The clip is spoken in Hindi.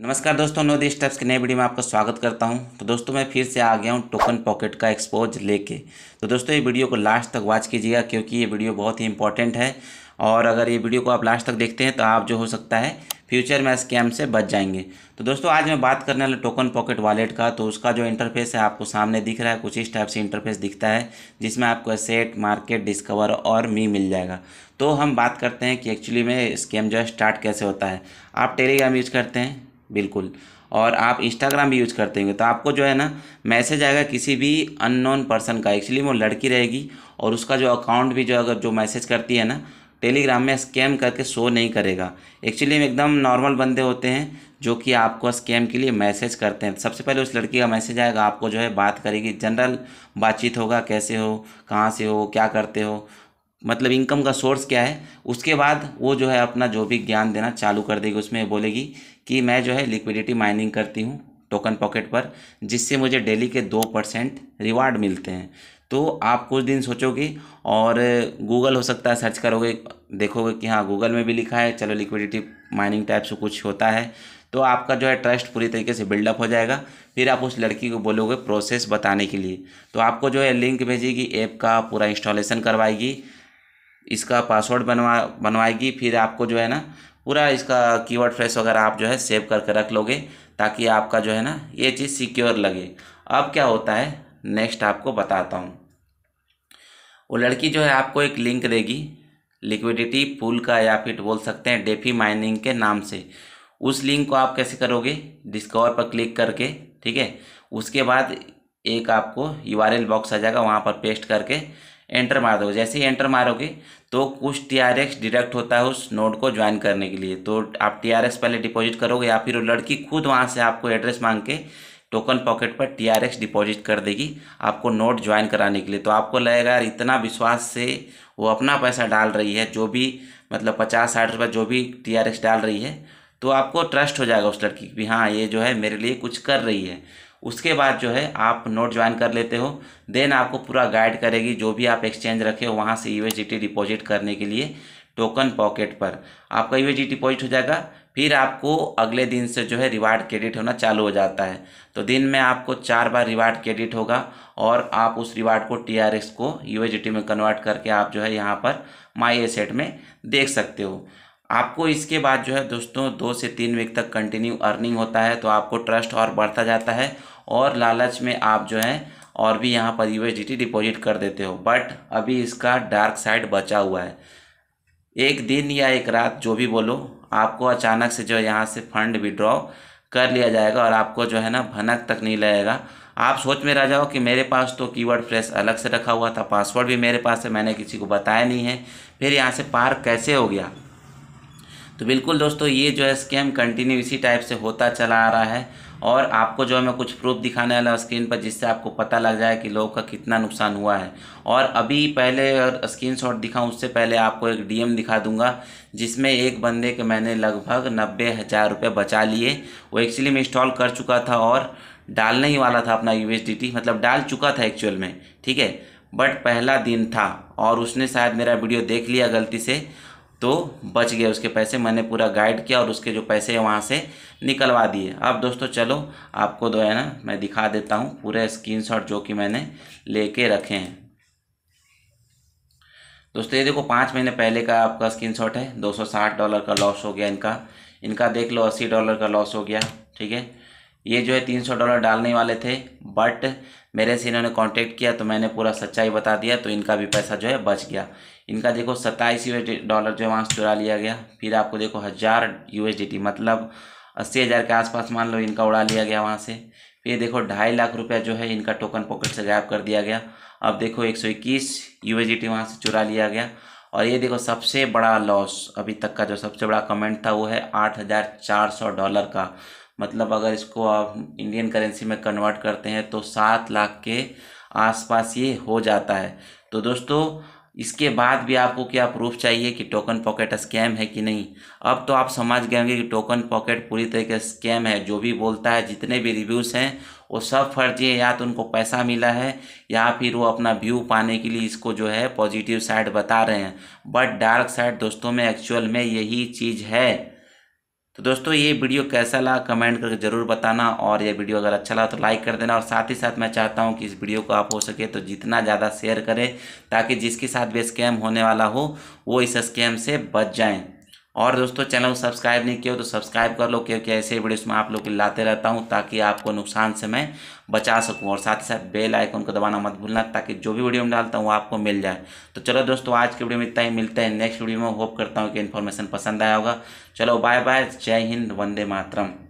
नमस्कार दोस्तों नो दी स्टेप्स के नए वीडियो में आपका स्वागत करता हूं तो दोस्तों मैं फिर से आ गया हूं टोकन पॉकेट का एक्सपोज लेके तो दोस्तों ये वीडियो को लास्ट तक वॉच कीजिएगा क्योंकि ये वीडियो बहुत ही इंपॉर्टेंट है और अगर ये वीडियो को आप लास्ट तक देखते हैं तो आप जो हो सकता है फ्यूचर में स्कैम से बच जाएंगे तो दोस्तों आज मैं बात करने वाला टोकन पॉकेट वॉलेट का तो उसका जो इंटरफेस है आपको सामने दिख रहा है कुछ इस टाइप से इंटरफेस दिखता है जिसमें आपको सेट मार्केट डिस्कवर और मी मिल जाएगा तो हम बात करते हैं कि एक्चुअली में स्कैम जो है स्टार्ट कैसे होता है आप टेलीग्राम यूज़ करते हैं बिल्कुल और आप इंस्टाग्राम भी यूज करते होंगे तो आपको जो है ना मैसेज आएगा किसी भी अननोन पर्सन का एक्चुअली वो लड़की रहेगी और उसका जो अकाउंट भी जो अगर जो मैसेज करती है ना टेलीग्राम में स्कैम करके शो नहीं करेगा एक्चुअली में एकदम नॉर्मल बंदे होते हैं जो कि आपको स्कैम के लिए मैसेज करते हैं सबसे पहले उस लड़की का मैसेज आएगा आपको जो है बात करेगी जनरल बातचीत होगा कैसे हो कहाँ से हो क्या करते हो मतलब इनकम का सोर्स क्या है उसके बाद वो जो है अपना जो भी ज्ञान देना चालू कर देगी उसमें बोलेगी कि मैं जो है लिक्विडिटी माइनिंग करती हूँ टोकन पॉकेट पर जिससे मुझे डेली के दो परसेंट रिवार्ड मिलते हैं तो आप कुछ दिन सोचोगे और गूगल हो सकता है सर्च करोगे देखोगे कि हाँ गूगल में भी लिखा है चलो लिक्विडिटी माइनिंग टाइप से कुछ होता है तो आपका जो है ट्रस्ट पूरी तरीके से बिल्डअप हो जाएगा फिर आप उस लड़की को बोलोगे प्रोसेस बताने के लिए तो आपको जो है लिंक भेजेगी ऐप का पूरा इंस्टॉलेशन करवाएगी इसका पासवर्ड बनवा बनवाएगी फिर आपको जो है ना पूरा इसका कीवर्ड फ्रेश वगैरह आप जो है सेव करके रख लोगे ताकि आपका जो है ना ये चीज़ सिक्योर लगे अब क्या होता है नेक्स्ट आपको बताता हूँ वो लड़की जो है आपको एक लिंक देगी लिक्विडिटी पूल का या फिर बोल सकते हैं डेफी माइनिंग के नाम से उस लिंक को आप कैसे करोगे डिस्कवर पर क्लिक करके ठीक है उसके बाद एक आपको यू बॉक्स आ जाएगा वहाँ पर पेस्ट करके एंटर मार दोगे जैसे ही एंटर मारोगे तो कुछ टी आर एक्स डिडक्ट होता है उस नोड को ज्वाइन करने के लिए तो आप टी आर एक्स पहले डिपॉजिट करोगे या फिर वो लड़की खुद वहाँ से आपको एड्रेस मांग के टोकन पॉकेट पर टी आर एक्स डिपॉजिट कर देगी आपको नोट ज्वाइन कराने के लिए तो आपको लगेगा यार इतना विश्वास से वो अपना पैसा डाल रही है जो भी मतलब पचास साठ रुपये जो भी टी आर एक्स डाल रही है तो आपको ट्रस्ट हो जाएगा उस लड़की की भी हाँ ये जो है मेरे लिए कुछ कर रही है उसके बाद जो है आप नोट ज्वाइन कर लेते हो देन आपको पूरा गाइड करेगी जो भी आप एक्सचेंज रखे हो वहाँ से यूएसडीटी डिपॉजिट करने के लिए टोकन पॉकेट पर आपका यू डिपॉजिट हो जाएगा फिर आपको अगले दिन से जो है रिवार्ड क्रेडिट होना चालू हो जाता है तो दिन में आपको चार बार रिवार्ड क्रेडिट होगा और आप उस रिवार्ड को टी को यू में कन्वर्ट करके आप जो है यहाँ पर माई एसेट में देख सकते हो आपको इसके बाद जो है दोस्तों दो से तीन वीक तक कंटिन्यू अर्निंग होता है तो आपको ट्रस्ट और बढ़ता जाता है और लालच में आप जो है और भी यहाँ पर यूएसडीटी डिपॉजिट कर देते हो बट अभी इसका डार्क साइड बचा हुआ है एक दिन या एक रात जो भी बोलो आपको अचानक से जो है यहाँ से फंड विड्रॉ कर लिया जाएगा और आपको जो है ना भनक तक नहीं लगेगा आप सोच में रह जाओ कि मेरे पास तो कीवर्ड फ्रेश अलग से रखा हुआ था पासवर्ड भी मेरे पास है मैंने किसी को बताया नहीं है फिर यहाँ से पार कैसे हो गया तो बिल्कुल दोस्तों ये जो है स्कैम कंटिन्यू इसी टाइप से होता चला आ रहा है और आपको जो है मैं कुछ प्रूफ दिखाने वाला हूँ स्क्रीन पर जिससे आपको पता लग जाए कि लोगों का कितना नुकसान हुआ है और अभी पहले और स्क्रीन शॉट दिखाऊँ उससे पहले आपको एक डीएम दिखा दूंगा जिसमें एक बंदे के मैंने लगभग नब्बे हज़ार रुपये बचा लिए वो एक्चुअली मैं इंस्टॉल कर चुका था और डालने ही वाला था अपना यू मतलब डाल चुका था एक्चुअल में ठीक है बट पहला दिन था और उसने शायद मेरा वीडियो देख लिया गलती से तो बच गया उसके पैसे मैंने पूरा गाइड किया और उसके जो पैसे हैं वहाँ से निकलवा दिए अब दोस्तों चलो आपको दो तो है ना मैं दिखा देता हूँ पूरे शॉट जो कि मैंने लेके रखे हैं दोस्तों ये देखो पाँच महीने पहले का आपका शॉट है साठ डॉलर का लॉस हो गया इनका इनका देख लो अस्सी डॉलर का लॉस हो गया ठीक है ये जो है तीन सौ डॉलर डालने वाले थे बट मेरे से इन्होंने कांटेक्ट किया तो मैंने पूरा सच्चाई बता दिया तो इनका भी पैसा जो है बच गया इनका देखो सत्ताईस यू डॉलर जो है वहाँ से चुरा लिया गया फिर आपको देखो हज़ार यू मतलब अस्सी हज़ार के आसपास मान लो इनका उड़ा लिया गया वहाँ से फिर देखो ढाई लाख रुपया जो है इनका टोकन पॉकेट से गायब कर दिया गया अब देखो एक सौ इक्कीस यू वहाँ से चुरा लिया गया और ये देखो सबसे बड़ा लॉस अभी तक का जो सबसे बड़ा कमेंट था वो है आठ हज़ार चार सौ डॉलर का मतलब अगर इसको आप इंडियन करेंसी में कन्वर्ट करते हैं तो सात लाख के आसपास ये हो जाता है तो दोस्तों इसके बाद भी आपको क्या प्रूफ चाहिए कि टोकन पॉकेट स्कैम है कि नहीं अब तो आप समझ गए होंगे कि टोकन पॉकेट पूरी तरीके से स्कैम है जो भी बोलता है जितने भी रिव्यूज़ हैं वो सब फर्जी है या तो उनको पैसा मिला है या फिर वो अपना व्यू पाने के लिए इसको जो है पॉजिटिव साइड बता रहे हैं बट डार्क साइड दोस्तों में एक्चुअल में यही चीज़ है तो दोस्तों ये वीडियो कैसा लगा कमेंट करके ज़रूर बताना और ये वीडियो अगर अच्छा लगा तो लाइक कर देना और साथ ही साथ मैं चाहता हूँ कि इस वीडियो को आप हो सके तो जितना ज़्यादा शेयर करें ताकि जिसके साथ भी स्कैम होने वाला हो वो इस स्कैम से बच जाएँ और दोस्तों चैनल को सब्सक्राइब नहीं किया हो तो सब्सक्राइब कर लो क्योंकि ऐसे ही वीडियोस मैं आप लोग के लाते रहता हूँ ताकि आपको नुकसान से मैं बचा सकूँ और साथ ही साथ बेल आइकन को दबाना मत भूलना ताकि जो भी वीडियो में डालता हूँ आपको मिल जाए तो चलो दोस्तों आज के वीडियो में इतना ही मिलते हैं नेक्स्ट वीडियो में होप करता हूँ कि इन्फॉर्मेशन पसंद आया होगा चलो बाय बाय जय हिंद वंदे मातरम